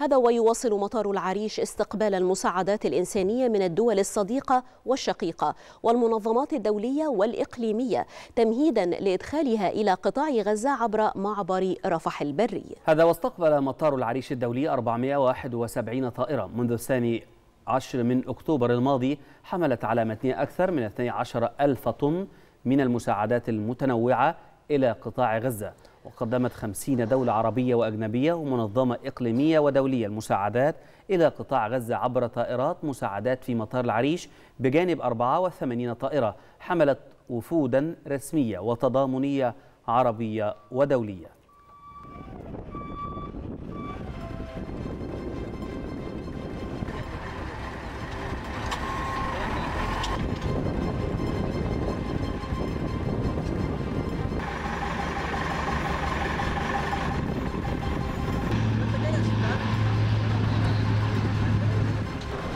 هذا ويواصل مطار العريش استقبال المساعدات الإنسانية من الدول الصديقة والشقيقة والمنظمات الدولية والإقليمية تمهيدا لإدخالها إلى قطاع غزة عبر معبر رفح البري هذا واستقبل مطار العريش الدولي 471 طائرة منذ الثاني عشر من أكتوبر الماضي حملت على متنها أكثر من 12 ألف طن من المساعدات المتنوعة إلى قطاع غزة وقدمت خمسين دولة عربية وأجنبية ومنظمة إقليمية ودولية المساعدات إلى قطاع غزة عبر طائرات مساعدات في مطار العريش بجانب 84 طائرة حملت وفودا رسمية وتضامنية عربية ودولية